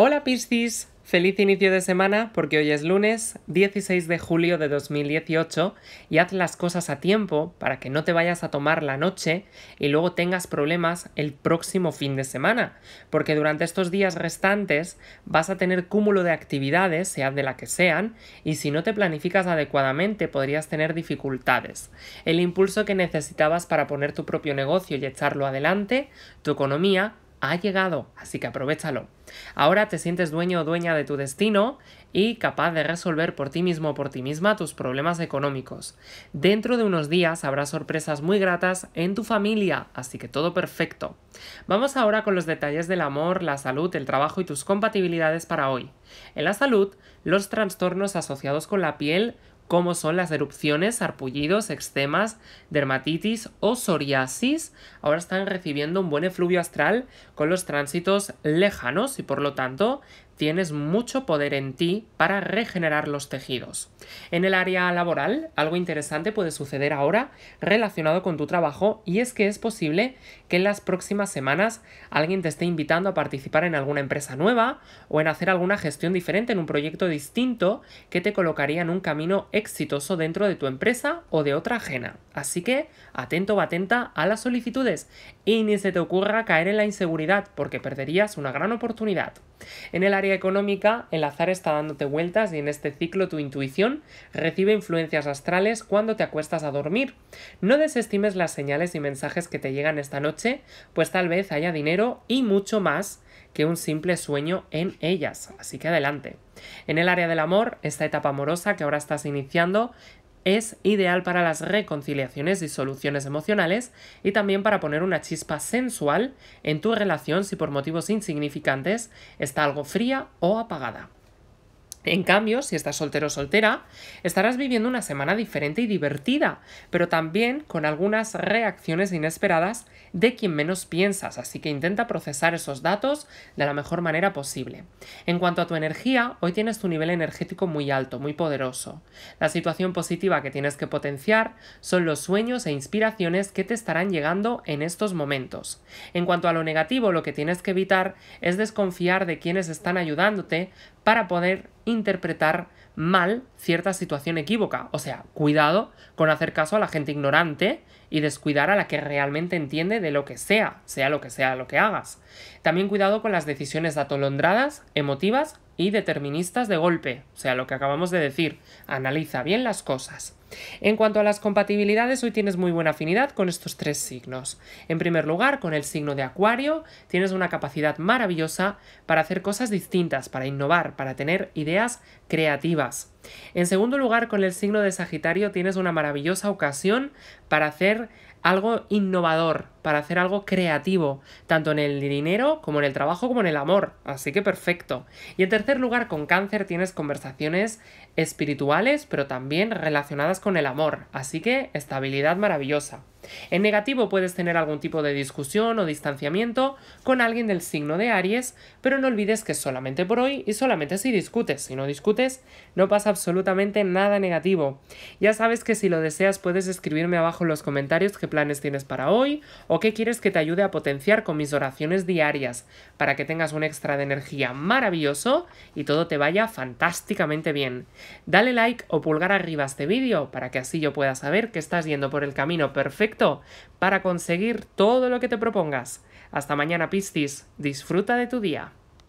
Hola Piscis, feliz inicio de semana porque hoy es lunes 16 de julio de 2018 y haz las cosas a tiempo para que no te vayas a tomar la noche y luego tengas problemas el próximo fin de semana, porque durante estos días restantes vas a tener cúmulo de actividades, sea de la que sean, y si no te planificas adecuadamente podrías tener dificultades. El impulso que necesitabas para poner tu propio negocio y echarlo adelante, tu economía, ha llegado, así que aprovechalo. Ahora te sientes dueño o dueña de tu destino y capaz de resolver por ti mismo o por ti misma tus problemas económicos. Dentro de unos días habrá sorpresas muy gratas en tu familia, así que todo perfecto. Vamos ahora con los detalles del amor, la salud, el trabajo y tus compatibilidades para hoy. En la salud, los trastornos asociados con la piel como son las erupciones, arpullidos, eczemas, dermatitis o psoriasis, ahora están recibiendo un buen efluvio astral con los tránsitos lejanos y por lo tanto tienes mucho poder en ti para regenerar los tejidos. En el área laboral, algo interesante puede suceder ahora relacionado con tu trabajo y es que es posible que en las próximas semanas alguien te esté invitando a participar en alguna empresa nueva o en hacer alguna gestión diferente en un proyecto distinto que te colocaría en un camino exitoso dentro de tu empresa o de otra ajena. Así que atento o atenta a las solicitudes y ni se te ocurra caer en la inseguridad porque perderías una gran oportunidad. En el área económica, el azar está dándote vueltas y en este ciclo tu intuición recibe influencias astrales cuando te acuestas a dormir. No desestimes las señales y mensajes que te llegan esta noche, pues tal vez haya dinero y mucho más que un simple sueño en ellas. Así que adelante. En el área del amor, esta etapa amorosa que ahora estás iniciando es ideal para las reconciliaciones y soluciones emocionales y también para poner una chispa sensual en tu relación si por motivos insignificantes está algo fría o apagada. En cambio, si estás soltero o soltera, estarás viviendo una semana diferente y divertida, pero también con algunas reacciones inesperadas de quien menos piensas, así que intenta procesar esos datos de la mejor manera posible. En cuanto a tu energía, hoy tienes tu nivel energético muy alto, muy poderoso. La situación positiva que tienes que potenciar son los sueños e inspiraciones que te estarán llegando en estos momentos. En cuanto a lo negativo, lo que tienes que evitar es desconfiar de quienes están ayudándote para poder interpretar mal cierta situación equívoca. O sea, cuidado con hacer caso a la gente ignorante y descuidar a la que realmente entiende de lo que sea, sea lo que sea lo que hagas. También cuidado con las decisiones atolondradas, emotivas y deterministas de golpe, o sea, lo que acabamos de decir, analiza bien las cosas. En cuanto a las compatibilidades, hoy tienes muy buena afinidad con estos tres signos. En primer lugar, con el signo de Acuario, tienes una capacidad maravillosa para hacer cosas distintas, para innovar, para tener ideas creativas en segundo lugar, con el signo de Sagitario tienes una maravillosa ocasión para hacer algo innovador, para hacer algo creativo, tanto en el dinero como en el trabajo como en el amor, así que perfecto. Y en tercer lugar, con cáncer tienes conversaciones espirituales, pero también relacionadas con el amor, así que estabilidad maravillosa. En negativo puedes tener algún tipo de discusión o distanciamiento con alguien del signo de Aries, pero no olvides que solamente por hoy y solamente si discutes. Si no discutes, no pasa absolutamente nada negativo. Ya sabes que si lo deseas puedes escribirme abajo en los comentarios qué planes tienes para hoy o qué quieres que te ayude a potenciar con mis oraciones diarias para que tengas un extra de energía maravilloso y todo te vaya fantásticamente bien. Dale like o pulgar arriba a este vídeo para que así yo pueda saber que estás yendo por el camino perfecto para conseguir todo lo que te propongas. Hasta mañana Piscis, disfruta de tu día.